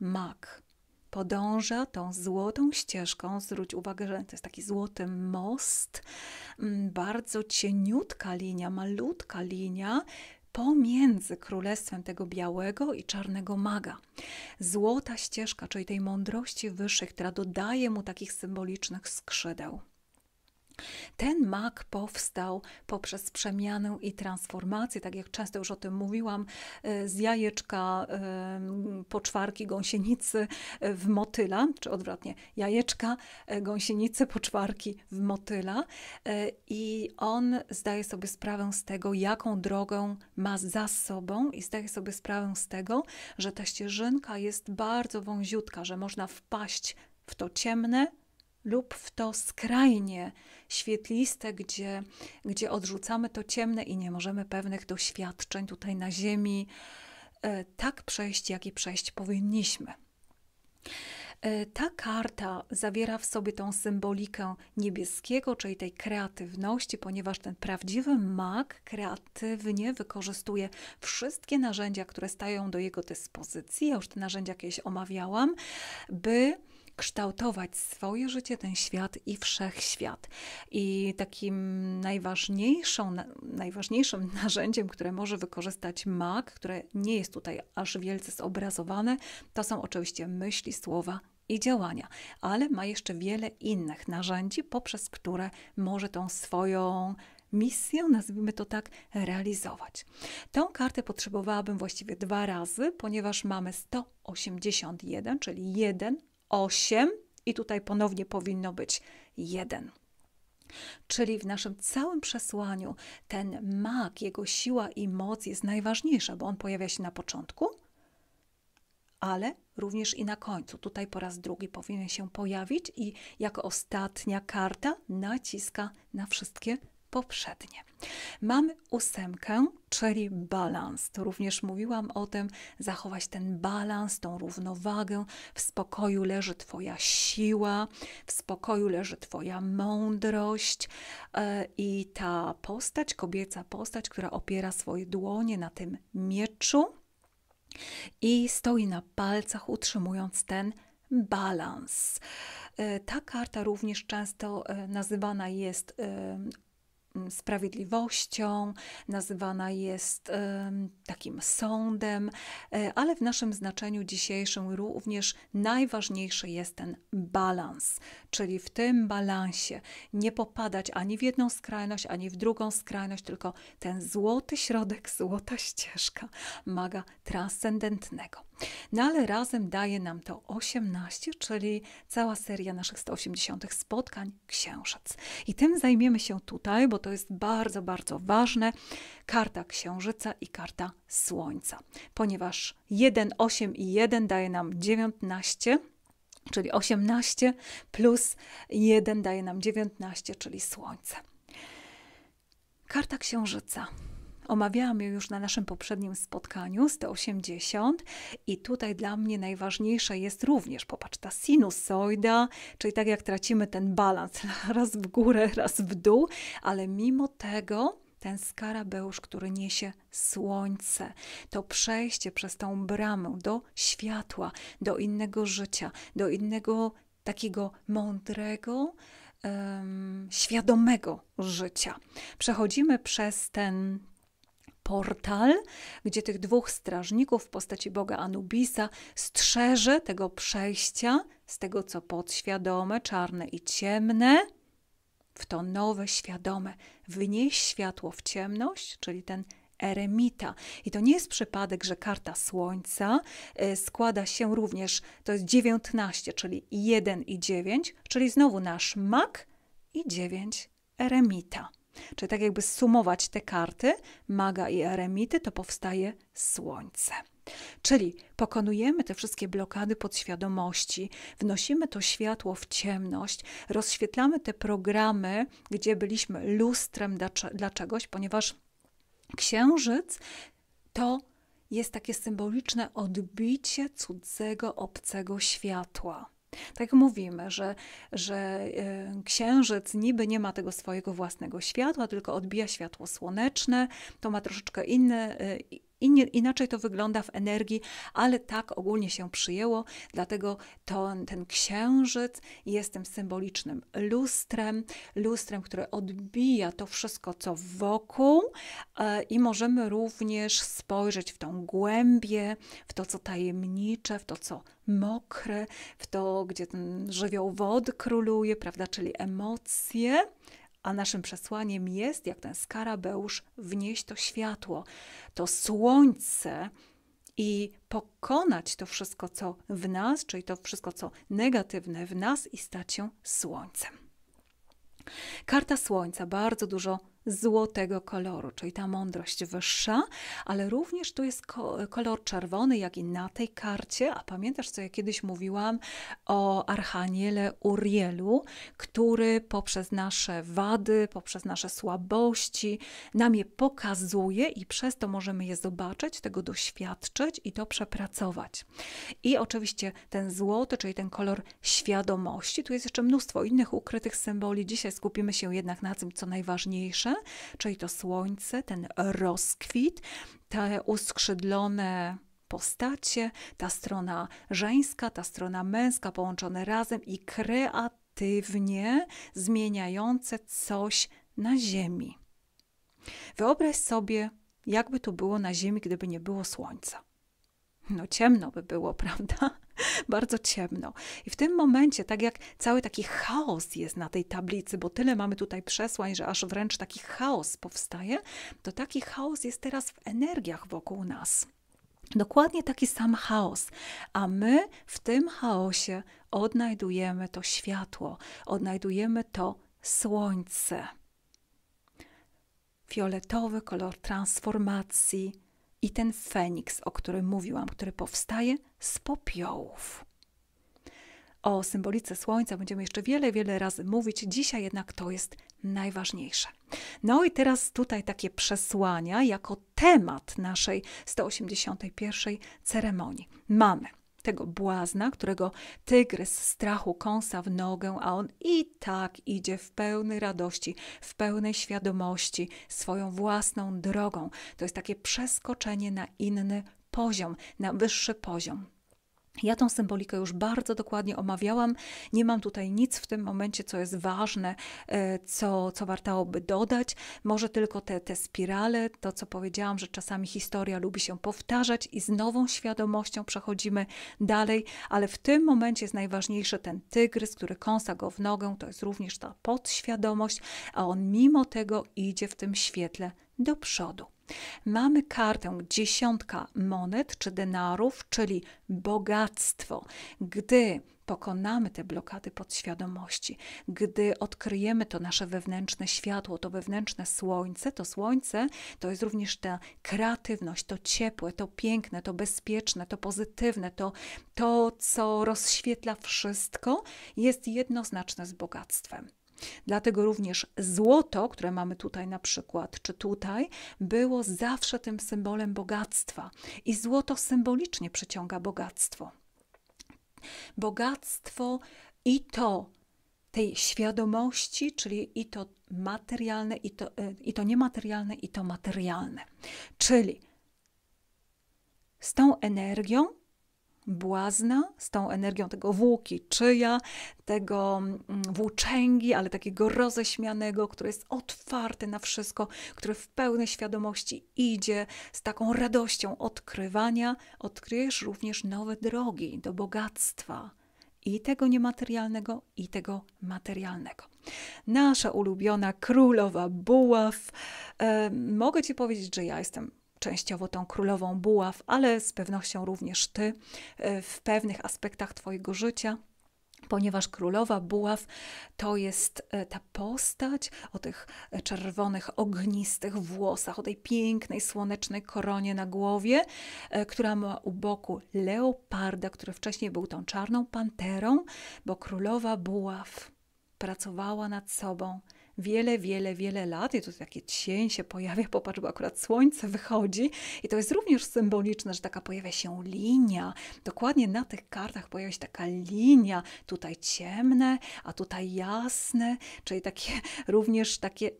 mak podąża tą złotą ścieżką. Zwróć uwagę, że to jest taki złoty most, mm, bardzo cieniutka linia, malutka linia. Pomiędzy królestwem tego białego i czarnego maga. Złota ścieżka, czyli tej mądrości wyższych, która dodaje mu takich symbolicznych skrzydeł. Ten mak powstał poprzez przemianę i transformację, tak jak często już o tym mówiłam, e, z jajeczka, poczwarki, gąsienicy e, w motyla, czy odwrotnie, jajeczka, e, gąsienicy, poczwarki w motyla. I on zdaje sobie sprawę z tego, jaką drogę ma za sobą, i zdaje sobie sprawę z tego, że ta ścieżynka jest bardzo wąziutka, że można wpaść w to ciemne, lub w to skrajnie świetliste, gdzie, gdzie odrzucamy to ciemne i nie możemy pewnych doświadczeń tutaj na Ziemi e, tak przejść, jak i przejść powinniśmy. E, ta karta zawiera w sobie tą symbolikę niebieskiego, czyli tej kreatywności, ponieważ ten prawdziwy mag kreatywnie wykorzystuje wszystkie narzędzia, które stają do jego dyspozycji. Ja już te narzędzia jakieś omawiałam, by kształtować swoje życie, ten świat i wszechświat. I takim najważniejszą, najważniejszym narzędziem, które może wykorzystać mag, które nie jest tutaj aż wielce zobrazowane, to są oczywiście myśli, słowa i działania, ale ma jeszcze wiele innych narzędzi, poprzez które może tą swoją misję, nazwijmy to tak, realizować. Tą kartę potrzebowałabym właściwie dwa razy, ponieważ mamy 181, czyli jeden 8 i tutaj ponownie powinno być 1. Czyli w naszym całym przesłaniu ten mag, jego siła i moc jest najważniejsza, bo on pojawia się na początku, ale również i na końcu. Tutaj po raz drugi powinien się pojawić i jako ostatnia karta naciska na wszystkie poprzednie. Mamy ósemkę, czyli balans. To również mówiłam o tym, zachować ten balans, tą równowagę. W spokoju leży Twoja siła, w spokoju leży Twoja mądrość e, i ta postać, kobieca postać, która opiera swoje dłonie na tym mieczu i stoi na palcach, utrzymując ten balans. E, ta karta również często e, nazywana jest Mm, sprawiedliwością, nazywana jest takim sądem, e, ale w naszym znaczeniu dzisiejszym również najważniejszy jest ten balans, czyli w tym balansie nie popadać ani w jedną skrajność, ani w drugą skrajność, tylko ten złoty środek, złota ścieżka maga transcendentnego. No ale razem daje nam to 18, czyli cała seria naszych 180 spotkań księżyc. I tym zajmiemy się tutaj, bo to jest bardzo, bardzo ważne. Karta księżyca i karta słońca, ponieważ 1, 8 i 1 daje nam 19 czyli 18 plus 1 daje nam 19, czyli Słońce. Karta Księżyca Omawiałam ją już na naszym poprzednim spotkaniu, 180 i tutaj dla mnie najważniejsze jest również, popatrz, ta sinusoida, czyli tak jak tracimy ten balans, raz w górę, raz w dół, ale mimo tego ten skarabeusz, który niesie słońce, to przejście przez tą bramę do światła, do innego życia, do innego takiego mądrego, um, świadomego życia. Przechodzimy przez ten portal, gdzie tych dwóch strażników w postaci boga Anubisa strzeże tego przejścia z tego, co podświadome, czarne i ciemne, w to nowe, świadome. wnieść światło w ciemność, czyli ten eremita. I to nie jest przypadek, że karta Słońca e, składa się również, to jest 19, czyli 1 i 9, czyli znowu nasz mak i 9 eremita. Czyli tak jakby sumować te karty, maga i eremity, to powstaje słońce. Czyli pokonujemy te wszystkie blokady podświadomości, wnosimy to światło w ciemność, rozświetlamy te programy, gdzie byliśmy lustrem dla, dla czegoś, ponieważ księżyc to jest takie symboliczne odbicie cudzego, obcego światła. Tak mówimy, że, że e, księżyc niby nie ma tego swojego własnego światła, tylko odbija światło słoneczne. To ma troszeczkę inne inaczej to wygląda w energii, ale tak ogólnie się przyjęło, dlatego to, ten księżyc jest tym symbolicznym lustrem, lustrem, które odbija to wszystko, co wokół e, i możemy również spojrzeć w tą głębię, w to, co tajemnicze, w to, co mokre, w to, gdzie ten żywioł wody króluje, prawda, czyli emocje, a naszym przesłaniem jest, jak ten skarabeusz, wnieść to światło, to słońce i pokonać to wszystko, co w nas, czyli to wszystko, co negatywne w nas i stać się słońcem. Karta Słońca bardzo dużo złotego koloru, czyli ta mądrość wyższa, ale również tu jest kolor czerwony, jak i na tej karcie. A pamiętasz, co ja kiedyś mówiłam o archaniele Urielu, który poprzez nasze wady, poprzez nasze słabości nam je pokazuje i przez to możemy je zobaczyć, tego doświadczyć i to przepracować. I oczywiście ten złoty, czyli ten kolor świadomości, tu jest jeszcze mnóstwo innych ukrytych symboli. Dzisiaj skupimy się jednak na tym, co najważniejsze, czyli to słońce, ten rozkwit, te uskrzydlone postacie, ta strona żeńska, ta strona męska połączone razem i kreatywnie zmieniające coś na Ziemi. Wyobraź sobie, jakby to było na Ziemi, gdyby nie było słońca. No ciemno by było, prawda? bardzo ciemno. I w tym momencie, tak jak cały taki chaos jest na tej tablicy, bo tyle mamy tutaj przesłań, że aż wręcz taki chaos powstaje, to taki chaos jest teraz w energiach wokół nas. Dokładnie taki sam chaos, a my w tym chaosie odnajdujemy to światło, odnajdujemy to słońce. Fioletowy kolor transformacji, i ten feniks, o którym mówiłam, który powstaje z popiołów. O symbolice słońca będziemy jeszcze wiele, wiele razy mówić, dzisiaj jednak to jest najważniejsze. No i teraz tutaj takie przesłania jako temat naszej 181 ceremonii. Mamy tego błazna, którego tygrys strachu kąsa w nogę, a on i tak idzie w pełnej radości, w pełnej świadomości, swoją własną drogą. To jest takie przeskoczenie na inny poziom, na wyższy poziom. Ja tą symbolikę już bardzo dokładnie omawiałam. Nie mam tutaj nic w tym momencie, co jest ważne, e, co, co wartałoby dodać. Może tylko te, te spirale, to co powiedziałam, że czasami historia lubi się powtarzać i z nową świadomością przechodzimy dalej, ale w tym momencie jest najważniejszy ten tygrys, który kąsa go w nogę. To jest również ta podświadomość, a on mimo tego idzie w tym świetle do przodu. Mamy kartę dziesiątka monet czy denarów, czyli bogactwo. Gdy pokonamy te blokady podświadomości, gdy odkryjemy to nasze wewnętrzne światło, to wewnętrzne słońce, to słońce to jest również ta kreatywność, to ciepłe, to piękne, to bezpieczne, to pozytywne, to, to co rozświetla wszystko, jest jednoznaczne z bogactwem. Dlatego również złoto, które mamy tutaj na przykład, czy tutaj, było zawsze tym symbolem bogactwa. I złoto symbolicznie przyciąga bogactwo. Bogactwo i to tej świadomości, czyli i to materialne, i to, e, i to niematerialne, i to materialne. Czyli z tą energią błazna z tą energią tego czyja, tego mm, włóczęgi, ale takiego roześmianego, który jest otwarty na wszystko, który w pełnej świadomości idzie z taką radością odkrywania, odkryjesz również nowe drogi do bogactwa i tego niematerialnego, i tego materialnego. Nasza ulubiona królowa buław. E, mogę Ci powiedzieć, że ja jestem częściowo tą królową buław, ale z pewnością również ty e, w pewnych aspektach Twojego życia ponieważ królowa buław to jest e, ta postać o tych e, czerwonych, ognistych włosach, o tej pięknej, słonecznej koronie na głowie, która ma u boku leoparda, który wcześniej był tą czarną panterą, bo królowa buław pracowała nad sobą, wiele, wiele, wiele lat i tu taki cień się pojawia, popatrz, bo akurat słońce wychodzi i to jest również symboliczne, że taka pojawia się linia. Dokładnie na tych kartach pojawia się taka linia, tutaj ciemne, a tutaj jasne, czyli takie również takie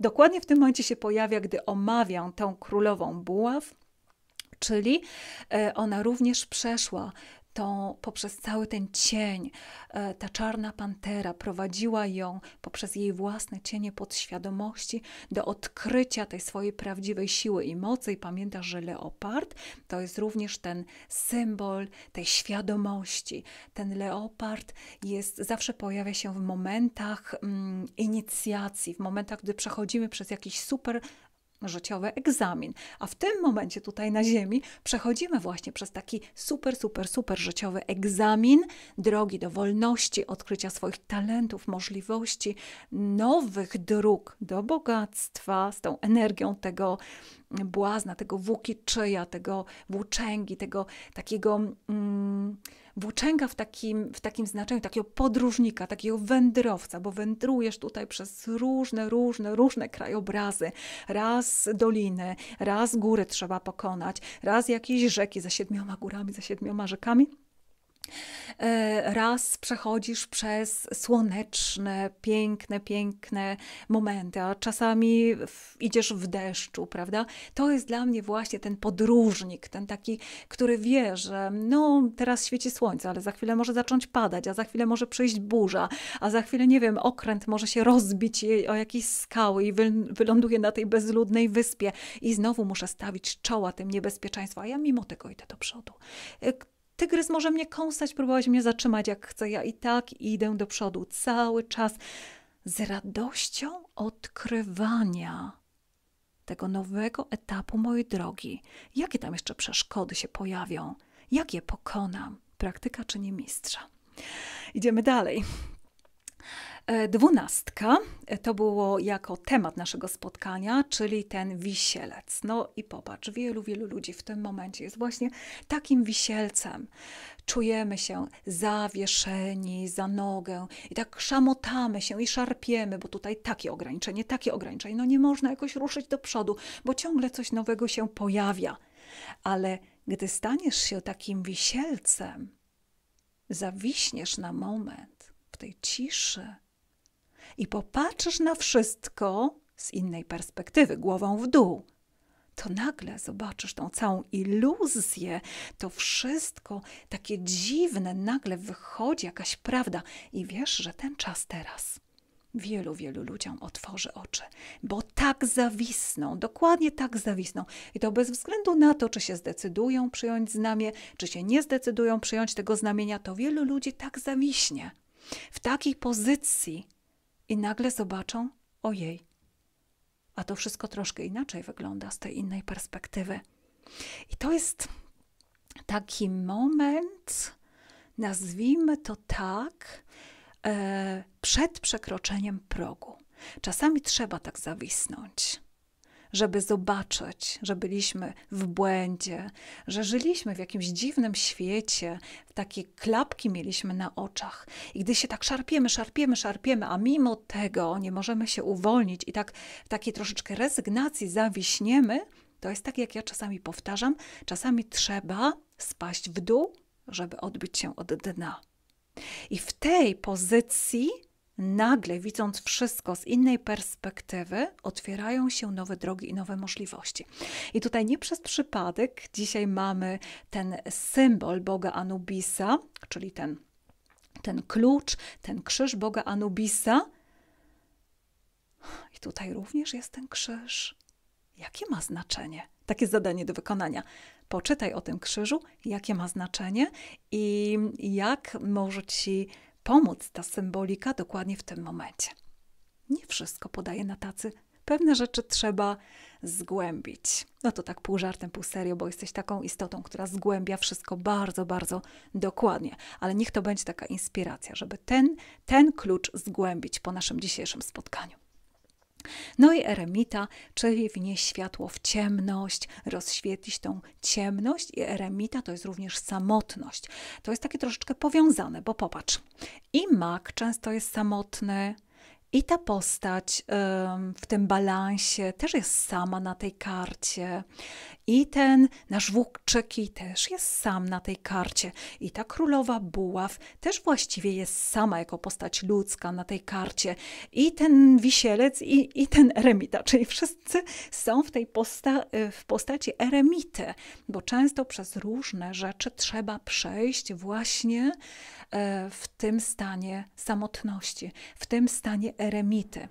dokładnie w tym momencie się pojawia, gdy omawiam tę królową buław, czyli e, ona również przeszła to poprzez cały ten cień e, ta czarna pantera prowadziła ją poprzez jej własne cienie podświadomości do odkrycia tej swojej prawdziwej siły i mocy. I pamiętasz, że leopard to jest również ten symbol tej świadomości. Ten leopard jest, zawsze pojawia się w momentach mm, inicjacji, w momentach, gdy przechodzimy przez jakiś super życiowy egzamin. A w tym momencie tutaj na Ziemi przechodzimy właśnie przez taki super, super, super życiowy egzamin drogi do wolności, odkrycia swoich talentów, możliwości, nowych dróg do bogactwa z tą energią tego błazna, tego włókiczyja, tego włóczęgi, tego takiego. Mm, włóczęga w takim, w takim znaczeniu takiego podróżnika, takiego wędrowca, bo wędrujesz tutaj przez różne, różne, różne krajobrazy. Raz doliny, raz góry trzeba pokonać, raz jakieś rzeki za siedmioma górami, za siedmioma rzekami. E, raz przechodzisz przez słoneczne, piękne, piękne momenty, a czasami w, idziesz w deszczu, prawda? To jest dla mnie właśnie ten podróżnik, ten taki, który wie, że no teraz świeci słońce, ale za chwilę może zacząć padać, a za chwilę może przyjść burza, a za chwilę, nie wiem, okręt może się rozbić o jakieś skały i wy, wyląduje na tej bezludnej wyspie i znowu muszę stawić czoła tym niebezpieczeństwu, a ja mimo tego idę do przodu. E, Tygrys może mnie kąsać, próbować mnie zatrzymać jak chce. Ja i tak idę do przodu cały czas z radością odkrywania tego nowego etapu mojej drogi. Jakie tam jeszcze przeszkody się pojawią? Jak je pokonam? Praktyka czy nie mistrza. Idziemy dalej. E, dwunastka e, to było jako temat naszego spotkania, czyli ten wisielec. No i popatrz, wielu, wielu ludzi w tym momencie jest właśnie takim wisielcem. Czujemy się zawieszeni za nogę i tak szamotamy się i szarpiemy, bo tutaj takie ograniczenie, takie ograniczenie. No nie można jakoś ruszyć do przodu, bo ciągle coś nowego się pojawia. Ale gdy staniesz się takim wisielcem, zawiśniesz na moment w tej ciszy i popatrzysz na wszystko z innej perspektywy, głową w dół, to nagle zobaczysz tą całą iluzję, to wszystko takie dziwne, nagle wychodzi jakaś prawda i wiesz, że ten czas teraz wielu, wielu ludziom otworzy oczy, bo tak zawisną, dokładnie tak zawisną. I to bez względu na to, czy się zdecydują przyjąć znamie, czy się nie zdecydują przyjąć tego znamienia, to wielu ludzi tak zawiśnie. W takiej pozycji, i nagle zobaczą ojej. A to wszystko troszkę inaczej wygląda z tej innej perspektywy. I to jest taki moment, nazwijmy to tak, e, przed przekroczeniem progu. Czasami trzeba tak zawisnąć żeby zobaczyć, że byliśmy w błędzie, że żyliśmy w jakimś dziwnym świecie, takie klapki mieliśmy na oczach. I gdy się tak szarpiemy, szarpiemy, szarpiemy, a mimo tego nie możemy się uwolnić i tak w takiej troszeczkę rezygnacji zawiśniemy, to jest tak, jak ja czasami powtarzam, czasami trzeba spaść w dół, żeby odbić się od dna. I w tej pozycji nagle widząc wszystko z innej perspektywy, otwierają się nowe drogi i nowe możliwości. I tutaj nie przez przypadek dzisiaj mamy ten symbol Boga Anubisa, czyli ten, ten klucz, ten krzyż Boga Anubisa. I tutaj również jest ten krzyż. Jakie ma znaczenie? Takie zadanie do wykonania. Poczytaj o tym krzyżu, jakie ma znaczenie i jak może ci pomóc ta symbolika dokładnie w tym momencie. Nie wszystko podaje na tacy. Pewne rzeczy trzeba zgłębić. No to tak pół żartem, pół serio, bo jesteś taką istotą, która zgłębia wszystko bardzo, bardzo dokładnie. Ale niech to będzie taka inspiracja, żeby ten, ten klucz zgłębić po naszym dzisiejszym spotkaniu. No i eremita, czyli wnieść światło w ciemność, rozświetlić tą ciemność i eremita to jest również samotność. To jest takie troszeczkę powiązane, bo popatrz, i mak często jest samotny, i ta postać w tym balansie też jest sama na tej karcie. I ten nasz włókczyki też jest sam na tej karcie. I ta królowa buław też właściwie jest sama jako postać ludzka na tej karcie. I ten wisielec i, i ten eremita, czyli wszyscy są w tej posta e, w postaci eremity, bo często przez różne rzeczy trzeba przejść właśnie e, w tym stanie samotności, w tym stanie Aramita.